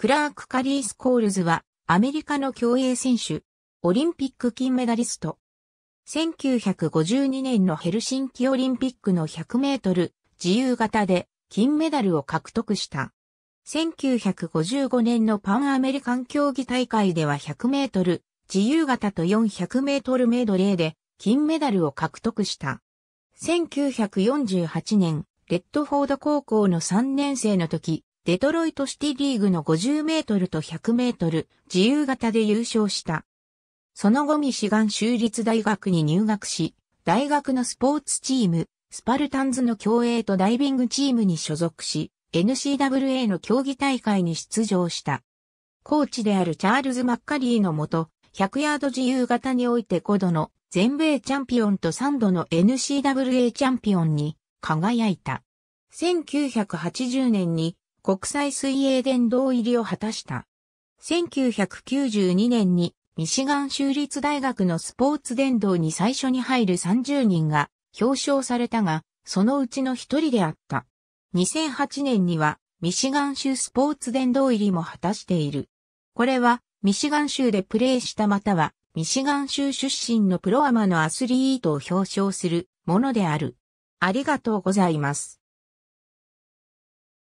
クラーク・カリース・コールズは、アメリカの競泳選手、オリンピック金メダリスト。1952年のヘルシンキオリンピックの100メートル自由形で金メダルを獲得した。1955年のパンアメリカン競技大会では100メートル自由形と400メートルメドレーで金メダルを獲得した。1948年、レッドフォード高校の3年生の時、デトロイトシティリーグの50メートルと100メートル自由形で優勝した。その後ミシガン州立大学に入学し、大学のスポーツチーム、スパルタンズの競泳とダイビングチームに所属し、NCWA の競技大会に出場した。コーチであるチャールズ・マッカリーのもと、100ヤード自由形において5度の全米チャンピオンと3度の NCWA チャンピオンに輝いた。1980年に国際水泳殿堂入りを果たした。1992年にミシガン州立大学のスポーツ殿堂に最初に入る30人が表彰されたが、そのうちの一人であった。2008年にはミシガン州スポーツ殿堂入りも果たしている。これはミシガン州でプレーしたまたはミシガン州出身のプロアマのアスリートを表彰するものである。ありがとうございます。